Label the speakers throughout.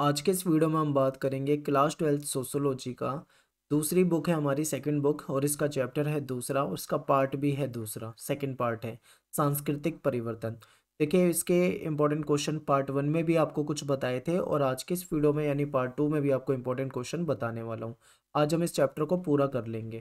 Speaker 1: आज के इस वीडियो में हम बात करेंगे क्लास ट्वेल्थ सोशोलॉजी का दूसरी बुक है हमारी सेकंड बुक और इसका चैप्टर है दूसरा और इसका पार्ट भी है दूसरा सेकंड पार्ट है सांस्कृतिक परिवर्तन देखिए इसके इंपॉर्टेंट क्वेश्चन पार्ट वन में भी आपको कुछ बताए थे और आज के इस वीडियो में यानी पार्ट टू में भी आपको इंपॉर्टेंट क्वेश्चन बताने वाला हूँ आज हम इस चैप्टर को पूरा कर लेंगे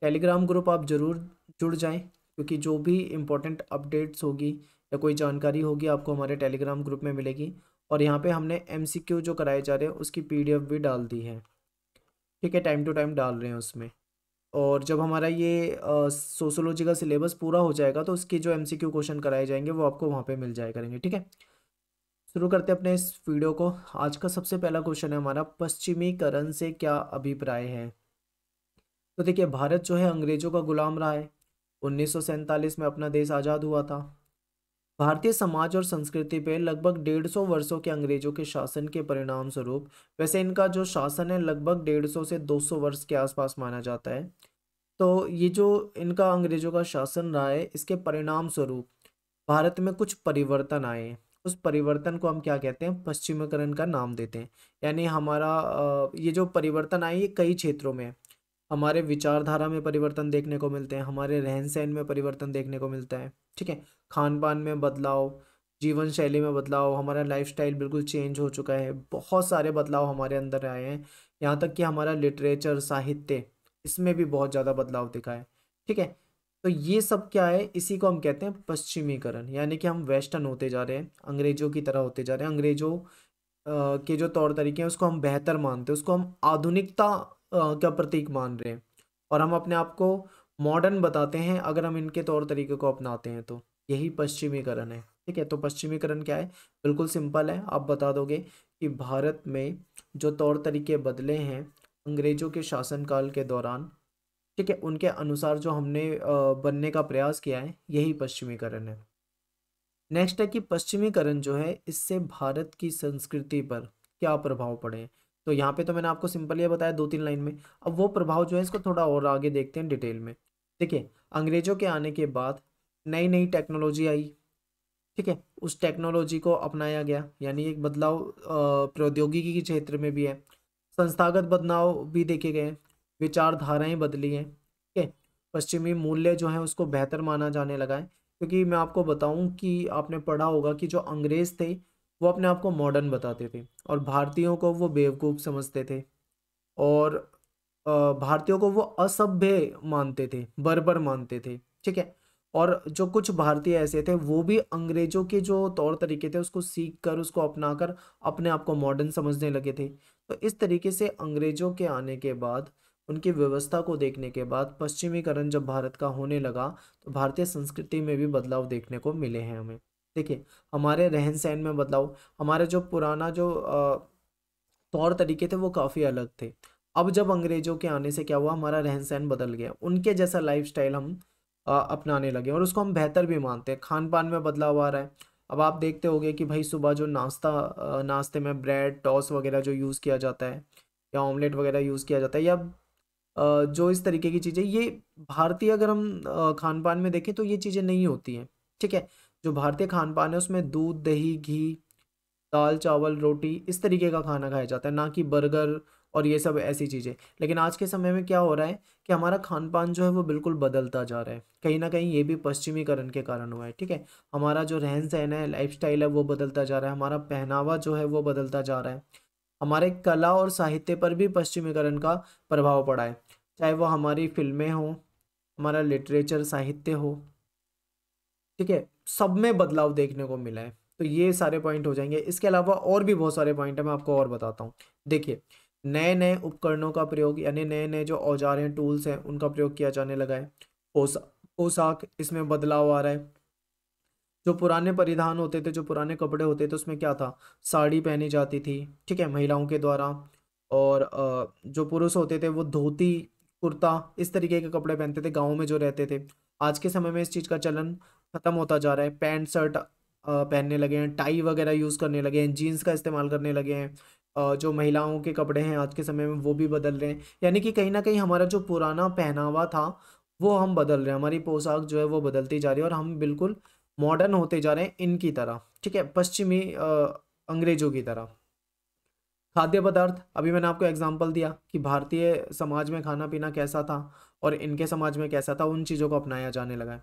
Speaker 1: टेलीग्राम ग्रुप आप ज़रूर जुड़ जाएँ क्योंकि जो भी इम्पोर्टेंट अपडेट्स होगी या कोई जानकारी होगी आपको हमारे टेलीग्राम ग्रुप में मिलेगी और यहाँ पे हमने एम जो कराए जा रहे हैं उसकी पी भी डाल दी है ठीक है टाइम टू टाइम डाल रहे हैं उसमें और जब हमारा ये सोशोलॉजी का सिलेबस पूरा हो जाएगा तो उसके जो एम क्वेश्चन कराए जाएंगे वो आपको वहाँ पर मिल जाया करेंगे ठीक है शुरू करते अपने इस वीडियो को आज का सबसे पहला क्वेश्चन है हमारा पश्चिमीकरण से क्या अभिप्राय है तो देखिए भारत जो है अंग्रेजों का गुलाम रहा है उन्नीस में अपना देश आज़ाद हुआ था भारतीय समाज और संस्कृति पे लगभग डेढ़ सौ वर्षों के अंग्रेजों के शासन के परिणाम स्वरूप वैसे इनका जो शासन है लगभग डेढ़ सौ से दो सौ वर्ष के आसपास माना जाता है तो ये जो इनका अंग्रेजों का शासन रहा है इसके परिणाम स्वरूप भारत में कुछ परिवर्तन आए उस परिवर्तन को हम क्या कहते हैं पश्चिमीकरण का नाम देते हैं यानी हमारा ये जो परिवर्तन आए ये कई क्षेत्रों में हमारे विचारधारा में परिवर्तन देखने को मिलते हैं हमारे रहन सहन में परिवर्तन देखने को मिलता है ठीक है खान पान में बदलाव जीवन शैली में बदलाव हमारा स्टाइल बिल्कुल चेंज हो चुका है बहुत सारे बदलाव हमारे अंदर आए हैं यहाँ तक कि हमारा लिटरेचर साहित्य इसमें भी बहुत ज़्यादा बदलाव दिखा है ठीक है तो ये सब क्या है इसी को हम कहते हैं पश्चिमीकरण यानी कि हम वेस्टर्न होते जा रहे हैं अंग्रेजों की तरह होते जा रहे हैं अंग्रेजों के जो तौर तरीके हैं उसको हम बेहतर मानते हैं उसको हम आधुनिकता का प्रतीक मान रहे हैं और हम अपने आप को मॉडर्न बताते हैं अगर हम इनके तौर तरीके को अपनाते हैं तो यही पश्चिमीकरण है ठीक है तो पश्चिमीकरण क्या है बिल्कुल सिंपल है आप बता दोगे कि भारत में जो तौर तरीके बदले हैं अंग्रेज़ों के शासनकाल के दौरान ठीक है उनके अनुसार जो हमने बनने का प्रयास किया है यही पश्चिमीकरण है नेक्स्ट है कि पश्चिमीकरण जो है इससे भारत की संस्कृति पर क्या प्रभाव पड़े तो यहाँ पे तो मैंने आपको सिंपल ये बताया दो तीन लाइन में अब वो प्रभाव जो है इसको थोड़ा और आगे देखते हैं डिटेल में ठीक है अंग्रेजों के आने के बाद नई नई टेक्नोलॉजी आई ठीक है उस टेक्नोलॉजी को अपनाया गया यानी एक बदलाव प्रौद्योगिकी के क्षेत्र में भी है संस्थागत बदलाव भी देखे गए विचारधाराएं बदली हैं ठीक है पश्चिमी मूल्य जो है उसको बेहतर माना जाने लगा है क्योंकि मैं आपको बताऊं कि आपने पढ़ा होगा कि जो अंग्रेज़ थे वो अपने आप को मॉडर्न बताते थे और भारतीयों को वो बेवकूफ़ समझते थे और भारतीयों को वो असभ्य मानते थे बर्बर मानते थे ठीक है और जो कुछ भारतीय ऐसे थे वो भी अंग्रेजों के जो तौर तरीके थे उसको सीख कर उसको अपना कर अपने आप को मॉडर्न समझने लगे थे तो इस तरीके से अंग्रेजों के आने के बाद उनकी व्यवस्था को देखने के बाद पश्चिमीकरण जब भारत का होने लगा तो भारतीय संस्कृति में भी बदलाव देखने को मिले हैं हमें देखिए हमारे रहन सहन में बदलाव हमारे जो पुराना जो तौर तरीके थे वो काफ़ी अलग थे अब जब अंग्रेज़ों के आने से क्या हुआ हमारा रहन सहन बदल गया उनके जैसा लाइफ हम अपनाने लगे और उसको हम बेहतर भी मानते हैं खान पान में बदलाव आ रहा है अब आप देखते होंगे कि भाई सुबह जो नाश्ता नाश्ते में ब्रेड टॉस वगैरह जो यूज़ किया जाता है या ऑमलेट वगैरह यूज़ किया जाता है या जो इस तरीके की चीज़ें ये भारतीय अगर हम खान पान में देखें तो ये चीज़ें नहीं होती हैं ठीक है जो भारतीय खान पान है उसमें दूध दही घी दाल चावल रोटी इस तरीके का खाना खाया जाता है ना कि बर्गर और ये सब ऐसी चीज़ें लेकिन आज के समय में क्या हो रहा है कि हमारा खान पान जो है वो बिल्कुल बदलता जा रहा है कहीं ना कहीं ये भी पश्चिमीकरण के कारण हुआ है ठीक है हमारा जो रहन सहन है लाइफ है वो बदलता जा रहा है हमारा पहनावा जो है वो बदलता जा रहा है हमारे कला और साहित्य पर भी पश्चिमीकरण का प्रभाव पड़ा है चाहे वो हमारी फिल्में हों हमारा लिटरेचर साहित्य हो ठीक है सब में बदलाव देखने को मिला है तो ये सारे पॉइंट हो जाएंगे इसके अलावा और भी बहुत सारे पॉइंट है मैं आपको और बताता हूँ देखिए नए नए उपकरणों का प्रयोग यानी नए नए जो औजार हैं टूल्स हैं उनका प्रयोग किया जाने लगा है पोशाक इसमें बदलाव आ रहा है जो पुराने परिधान होते थे जो पुराने कपड़े होते थे उसमें क्या था साड़ी पहनी जाती थी ठीक है महिलाओं के द्वारा और जो पुरुष होते थे वो धोती कुर्ता इस तरीके के कपड़े पहनते थे गाँव में जो रहते थे आज के समय में इस चीज़ का चलन ख़त्म होता जा रहा है पैंट शर्ट पहनने लगे हैं टाई वगैरह यूज़ करने लगे हैं जीन्स का इस्तेमाल करने लगे हैं जो महिलाओं के कपड़े हैं आज के समय में वो भी बदल रहे हैं यानी कि कहीं ना कहीं हमारा जो पुराना पहनावा था वो हम बदल रहे हैं हमारी पोशाक जो है वो बदलती जा रही है और हम बिल्कुल मॉडर्न होते जा रहे हैं इनकी तरह ठीक है पश्चिमी अंग्रेजों की तरह खाद्य पदार्थ अभी मैंने आपको एग्जाम्पल दिया कि भारतीय समाज में खाना पीना कैसा था और इनके समाज में कैसा था उन चीज़ों को अपनाया जाने लगा है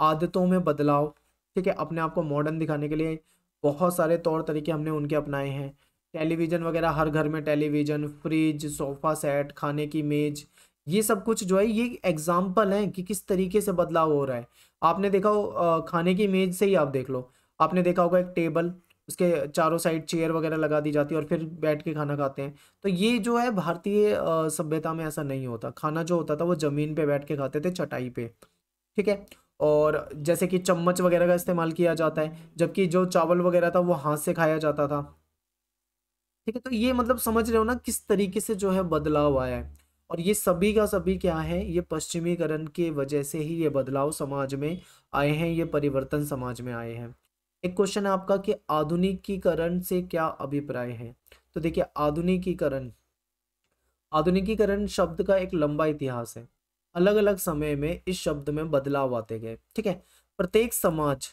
Speaker 1: आदतों में बदलाव ठीक है अपने आप को मॉडर्न दिखाने के लिए बहुत सारे तौर तरीके हमने उनके अपनाए हैं टेलीविज़न वगैरह हर घर में टेलीविज़न फ्रिज सोफ़ा सेट खाने की मेज़ ये सब कुछ जो है ये एग्जाम्पल हैं कि किस तरीके से बदलाव हो रहा है आपने देखा हो खाने की मेज से ही आप देख लो आपने देखा होगा एक टेबल उसके चारों साइड चेयर वगैरह लगा दी जाती है और फिर बैठ के खाना खाते हैं तो ये जो है भारतीय सभ्यता में ऐसा नहीं होता खाना जो होता था वो ज़मीन पे बैठ के खाते थे चटाई पे ठीक है और जैसे कि चम्मच वगैरह का इस्तेमाल किया जाता है जबकि जो चावल वगैरह था वो हाथ से खाया जाता था ठीक है तो ये मतलब समझ रहे हो ना किस तरीके से जो है बदलाव आया है और ये सभी का सभी क्या है ये पश्चिमीकरण के वजह से ही ये बदलाव समाज में आए हैं ये परिवर्तन समाज में आए हैं एक क्वेश्चन है आपका कि आधुनिकीकरण से क्या अभिप्राय है तो देखिए आधुनिकीकरण आधुनिकीकरण शब्द का एक लंबा इतिहास है अलग अलग समय में इस शब्द में बदलाव आते गए ठीक है प्रत्येक समाज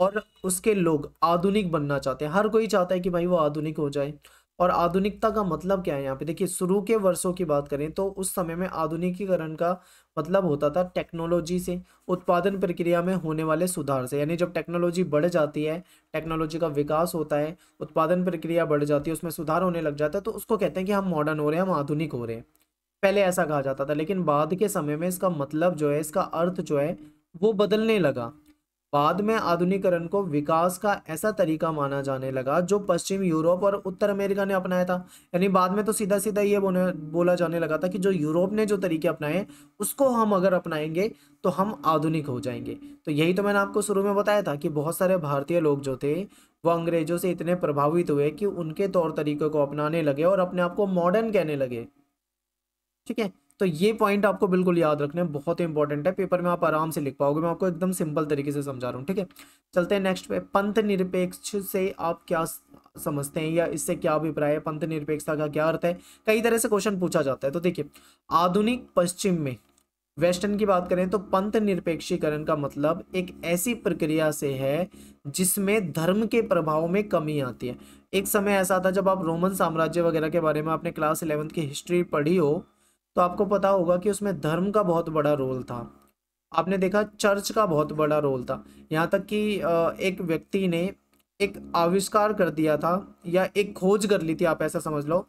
Speaker 1: और उसके लोग आधुनिक बनना चाहते हैं हर कोई चाहता है कि भाई वो आधुनिक हो जाए और आधुनिकता का मतलब क्या है यहाँ पे देखिए शुरू के वर्षों की बात करें तो उस समय में आधुनिकीकरण का मतलब होता था टेक्नोलॉजी से उत्पादन प्रक्रिया में होने वाले सुधार से यानी जब टेक्नोलॉजी बढ़ जाती है टेक्नोलॉजी का विकास होता है उत्पादन प्रक्रिया बढ़ जाती है उसमें सुधार होने लग जाता है तो उसको कहते हैं कि हम मॉडर्न हो रहे हैं हम आधुनिक हो रहे हैं पहले ऐसा कहा जाता था लेकिन बाद के समय में इसका मतलब जो है इसका अर्थ जो है वो बदलने लगा बाद में आधुनिकरण को विकास का ऐसा तरीका माना जाने लगा जो पश्चिम यूरोप और उत्तर अमेरिका ने अपनाया था यानी बाद में तो सीधा सीधा ये बोला जाने लगा था कि जो यूरोप ने जो तरीके अपनाए उसको हम अगर अपनाएंगे तो हम आधुनिक हो जाएंगे तो यही तो मैंने आपको शुरू में बताया था कि बहुत सारे भारतीय लोग जो थे वो अंग्रेजों से इतने प्रभावित हुए कि उनके तौर तरीकों को अपनाने लगे और अपने आप को मॉडर्न कहने लगे ठीक है तो ये पॉइंट आपको बिल्कुल याद रखना है बहुत ही इंपॉर्टेंट है पेपर में आप आराम से लिख पाओगे मैं आपको एकदम सिंपल तरीके से समझा रहा हूँ ठीक है चलते हैं नेक्स्ट पे पंथ निरपेक्ष से आप क्या समझते हैं या इससे क्या अभिप्राय है पंथ निरपेक्षता का क्या अर्थ है कई तरह से क्वेश्चन पूछा जाता है तो देखिए आधुनिक पश्चिम में वेस्टर्न की बात करें तो पंथ निरपेक्षीकरण का मतलब एक ऐसी प्रक्रिया से है जिसमें धर्म के प्रभाव में कमी आती है एक समय ऐसा था जब आप रोमन साम्राज्य वगैरह के बारे में आपने क्लास इलेवेंथ की हिस्ट्री पढ़ी हो तो आपको पता होगा कि उसमें धर्म का बहुत बड़ा रोल था आपने देखा चर्च का बहुत बड़ा रोल था यहाँ तक कि एक व्यक्ति ने एक आविष्कार कर दिया था या एक खोज कर ली थी आप ऐसा समझ लो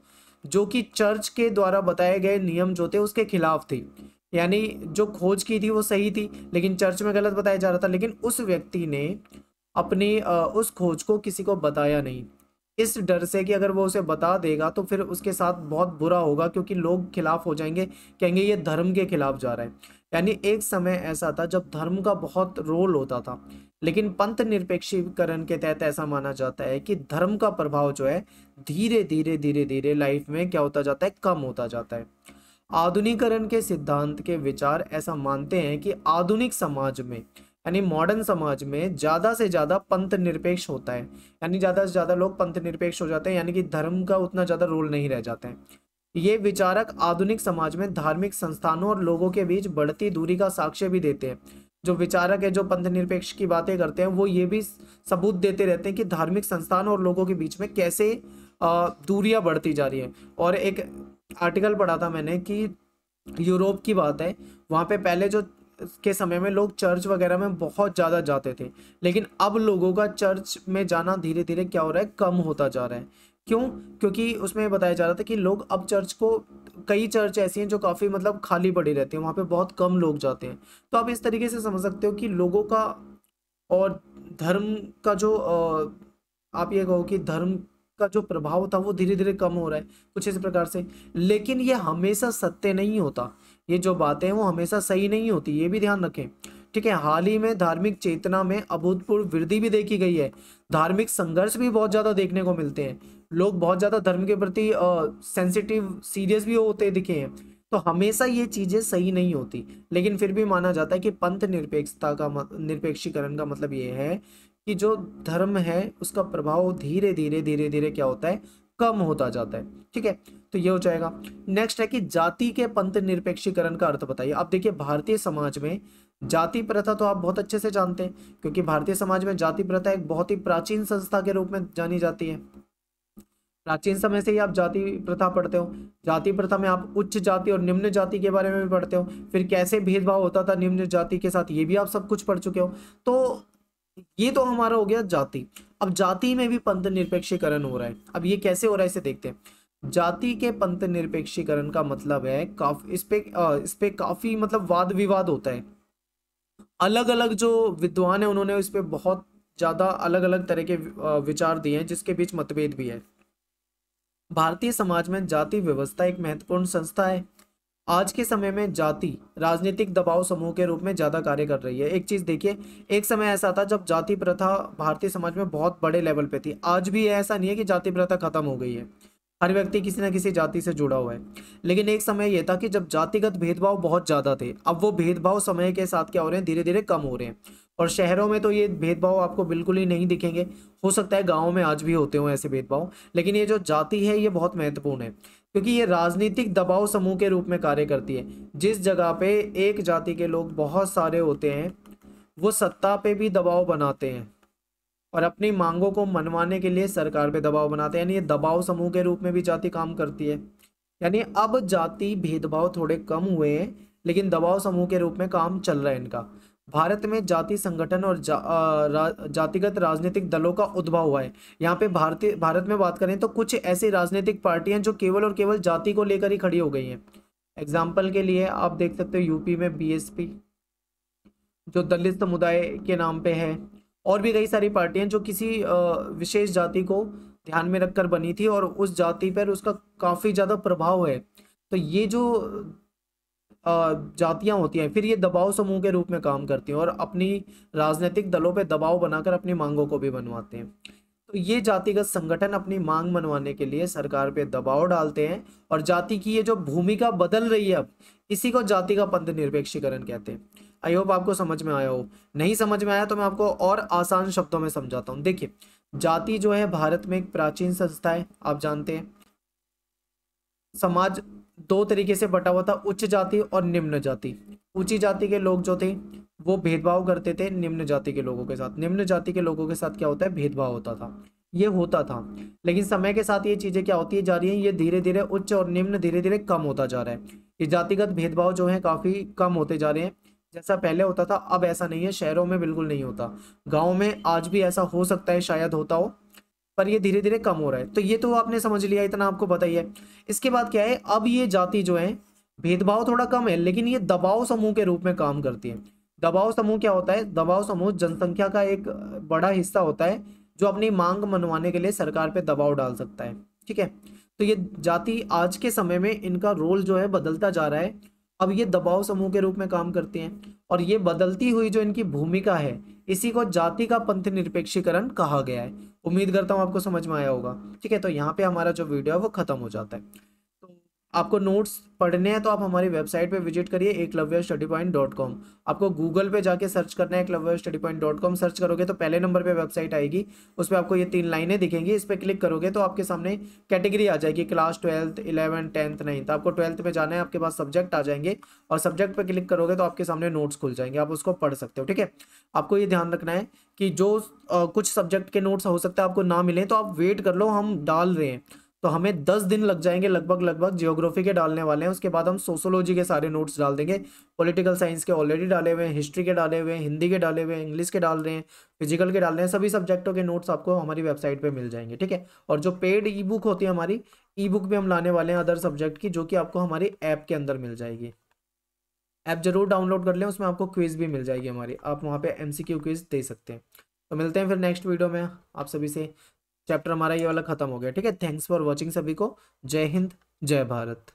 Speaker 1: जो कि चर्च के द्वारा बताए गए नियम जो थे उसके खिलाफ थी यानी जो खोज की थी वो सही थी लेकिन चर्च में गलत बताया जा रहा था लेकिन उस व्यक्ति ने अपनी उस खोज को किसी को बताया नहीं इस डर से कि अगर वो उसे बता देगा तो फिर उसके साथ बहुत बुरा होगा क्योंकि लोग खिलाफ हो जाएंगे कहेंगे ये धर्म के खिलाफ जा रहा है यानी एक समय ऐसा था जब धर्म का बहुत रोल होता था लेकिन पंथ निरपेक्षीकरण के तहत ऐसा माना जाता है कि धर्म का प्रभाव जो है धीरे धीरे धीरे धीरे लाइफ में क्या होता जाता है कम होता जाता है आधुनिकरण के सिद्धांत के विचार ऐसा मानते हैं कि आधुनिक समाज में यानी मॉडर्न समाज में ज़्यादा से ज़्यादा पंथ निरपेक्ष होता है यानी ज़्यादा से ज़्यादा लोग पंथ निरपेक्ष हो जाते हैं यानी कि धर्म का उतना ज़्यादा रोल नहीं रह जाते हैं ये विचारक आधुनिक समाज में धार्मिक संस्थानों और लोगों के बीच बढ़ती दूरी का साक्ष्य भी देते हैं जो विचारक है जो पंथ निरपेक्ष की बातें करते हैं वो ये भी सबूत देते रहते हैं कि धार्मिक संस्थान और लोगों के बीच में कैसे दूरियाँ बढ़ती जा रही है और एक आर्टिकल पढ़ा था मैंने कि यूरोप की बात है वहाँ पे पहले जो के समय में लोग चर्च वगैरह में बहुत ज़्यादा जाते थे लेकिन अब लोगों का चर्च में जाना धीरे धीरे क्या हो रहा है कम होता जा रहा है क्यों क्योंकि उसमें बताया जा रहा था कि लोग अब चर्च को कई चर्च ऐसी हैं जो काफ़ी मतलब खाली पड़ी रहती हैं वहाँ पर बहुत कम लोग जाते हैं तो आप इस तरीके से समझ सकते हो कि लोगों का और धर्म का जो आप ये कहो कि धर्म का जो प्रभाव था वो धीरे धीरे कम हो रहा है कुछ इस प्रकार से लेकिन ये हमेशा सत्य नहीं होता ये जो बातें हैं वो हमेशा सही नहीं होती ये भी ध्यान रखें ठीक है हाल ही में धार्मिक चेतना में अभूतपूर्व वृद्धि भी देखी गई है धार्मिक संघर्ष भी बहुत ज़्यादा देखने को मिलते हैं लोग बहुत ज़्यादा धर्म के प्रति सेंसिटिव सीरियस भी होते दिखे हैं तो हमेशा ये चीज़ें सही नहीं होती लेकिन फिर भी माना जाता है कि पंथ निरपेक्षता का निरपेक्षीकरण का मतलब ये है कि जो धर्म है उसका प्रभाव धीरे धीरे धीरे धीरे क्या होता है कम होता जाता है ठीक है तो ये हो जाएगा नेक्स्ट है कि जाति के पंथ निरपेक्षीकरण का अर्थ बताइए आप देखिए भारतीय समाज में जाति प्रथा तो आप बहुत अच्छे से जानते हैं क्योंकि भारतीय समाज में जाति प्रथा एक बहुत ही प्राचीन संस्था के रूप में जानी जाती है प्राचीन समय से ही आप जाति प्रथा पढ़ते हो जाति प्रथा में आप उच्च जाति और निम्न जाति के बारे में भी पढ़ते हो फिर कैसे भेदभाव होता था निम्न जाति के साथ ये भी आप सब कुछ पढ़ चुके हो तो ये तो हमारा हो गया जाति अब जाति में भी पंथ निरपेक्षीकरण हो रहा है अब ये कैसे हो रहा है इसे देखते हैं जाति के पंथ निरपेक्षीकरण का मतलब है काफी इस पे इस पे काफी मतलब वाद विवाद होता है अलग अलग जो विद्वान है उन्होंने इस पे बहुत ज्यादा अलग अलग तरह के विचार दिए हैं जिसके बीच मतभेद भी है भारतीय समाज में जाति व्यवस्था एक महत्वपूर्ण संस्था है आज के समय में जाति राजनीतिक दबाव समूह के रूप में ज़्यादा कार्य कर रही है एक चीज़ देखिए एक समय ऐसा था जब जाति प्रथा भारतीय समाज में बहुत बड़े लेवल पे थी आज भी ऐसा नहीं है कि जाति प्रथा खत्म हो गई है हर व्यक्ति किसी न किसी जाति से जुड़ा हुआ है लेकिन एक समय यह था कि जब जातिगत भेदभाव बहुत ज़्यादा थे अब वो भेदभाव समय के साथ क्या हो रहे हैं धीरे धीरे कम हो रहे हैं और शहरों में तो ये भेदभाव आपको बिल्कुल ही नहीं दिखेंगे हो सकता है गाँव में आज भी होते हों ऐसे भेदभाव लेकिन ये जो जाति है ये बहुत महत्वपूर्ण है क्योंकि ये राजनीतिक दबाव समूह के रूप में कार्य करती है जिस जगह पे एक जाति के लोग बहुत सारे होते हैं वो सत्ता पे भी दबाव बनाते हैं और अपनी मांगों को मनवाने के लिए सरकार पे दबाव बनाते हैं यानी ये दबाव समूह के रूप में भी जाति काम करती है यानी अब जाति भेदभाव थोड़े कम हुए हैं लेकिन दबाव समूह के रूप में काम चल रहा है इनका भारत में जाति संगठन और जा, रा, जातिगत राजनीतिक दलों का उद्भव हुआ है यहाँ पे भारतीय भारत में बात करें तो कुछ ऐसी राजनीतिक पार्टियां जो केवल और केवल जाति को लेकर ही खड़ी हो गई हैं एग्जाम्पल के लिए आप देख सकते हो यूपी में बीएसपी जो दलित समुदाय के नाम पे है और भी कई सारी पार्टियां जो किसी विशेष जाति को ध्यान में रखकर बनी थी और उस जाति पर उसका काफ़ी ज़्यादा प्रभाव है तो ये जो जातियाँ होती हैं फिर ये दबाव समूह के रूप में काम करती हैं और अपनी राजनीतिक दलों पर दबाव बनाकर अपनी मांगों को भी बनवाते हैं तो ये जातिगत संगठन अपनी मांग मनवाने के लिए सरकार पे दबाव डालते हैं और जाति की ये जो भूमिका बदल रही है अब इसी को जाति का पंथ निरपेक्षीकरण कहते हैं आई होप आपको समझ में आया हो नहीं समझ में आया तो मैं आपको और आसान शब्दों में समझाता हूँ देखिए जाति जो है भारत में एक प्राचीन संस्था है आप जानते हैं समाज दो तरीके से बटा हुआ था उच्च जाति और निम्न जाति ऊंची जाति के लोग जो थे वो भेदभाव करते थे निम्न जाति के लोगों के साथ निम्न जाति के लोगों के साथ क्या होता है भेदभाव होता था ये होता था लेकिन समय के साथ ये चीज़ें क्या होती है जा रही हैं ये धीरे धीरे उच्च और निम्न धीरे धीरे कम होता जा रहा है ये जातिगत भेदभाव जो है काफ़ी कम होते जा रहे हैं जैसा पहले होता था अब ऐसा नहीं है शहरों में बिल्कुल नहीं होता गाँव में आज भी ऐसा हो सकता है शायद होता हो पर ये धीरे धीरे कम हो रहा है तो ये तो आपने समझ लिया इतना आपको पता ही है इसके बाद क्या है अब ये जाति जो है भेदभाव थोड़ा कम है लेकिन ये दबाव समूह के रूप में काम करती है दबाव समूह क्या होता है दबाव समूह जनसंख्या का एक बड़ा हिस्सा होता है जो अपनी मांग मनवाने के लिए सरकार पे दबाव डाल सकता है ठीक है तो ये जाति आज के समय में इनका रोल जो है बदलता जा रहा है अब ये दबाव समूह के रूप में काम करते हैं और ये बदलती हुई जो इनकी भूमिका है इसी को जाति का पंथ निरपेक्षीकरण कहा गया है उम्मीद करता हूँ आपको समझ में आया होगा ठीक है तो यहाँ पे हमारा जो वीडियो है वो खत्म हो जाता है आपको नोट्स पढ़ने हैं तो आप हमारी वेबसाइट पे विजिट करिए Eklavya study point dot com आपको गूगल पे जाके सर्च करना है Eklavya study point dot com search करोगे तो पहले नंबर पे वेबसाइट आएगी उस पर आपको ये तीन लाइनें दिखेंगी इस पर क्लिक करोगे तो आपके सामने कैटेगरी आ जाएगी class twelfth eleven tenth ninth आपको ट्वेल्थ में जाना है आपके पास सब्जेक्ट आ जाएंगे और सब्जेक्ट पर क्लिक करोगे तो आपके सामने नोट्स खुल जाएंगे आप उसको पढ़ सकते हो ठीक है आपको ये ध्यान रखना है कि जो कुछ सब्जेक्ट के नोट्स हो सकते हैं आपको ना मिले तो आप वेट कर लो हम डाल रहे हैं तो हमें दस दिन लग जाएंगे लगभग लगभग जियोग्राफी के डालने वाले हैं उसके बाद हम सोशोलॉजी के सारे नोट्स डाल देंगे पॉलिटिकल साइंस के ऑलरेडी डाले हुए हैं हिस्ट्री के डाले हुए हैं हिंदी के डाले हुए हैं इंग्लिश के डाल रहे हैं फिजिकल के डाल रहे हैं सभी सब्जेक्टों के नोट्स आपको हमारी वेबसाइट पर मिल जाएंगे ठीक है और जो पेड ई बुक होती है हमारी ई बुक भी हम लाने वाले हैं अदर सब्जेक्ट की जो कि आपको हमारी ऐप के अंदर मिल जाएगी ऐप जरूर डाउनलोड कर लें उसमें आपको क्विज़ भी मिल जाएगी हमारी आप वहाँ पर एम सी क्यू क्विज़ दे सकते हैं तो मिलते हैं फिर नेक्स्ट वीडियो में आप सभी से चैप्टर हमारा ये वाला खत्म हो गया ठीक है थैंक्स फॉर वॉचिंग सभी को जय हिंद जय भारत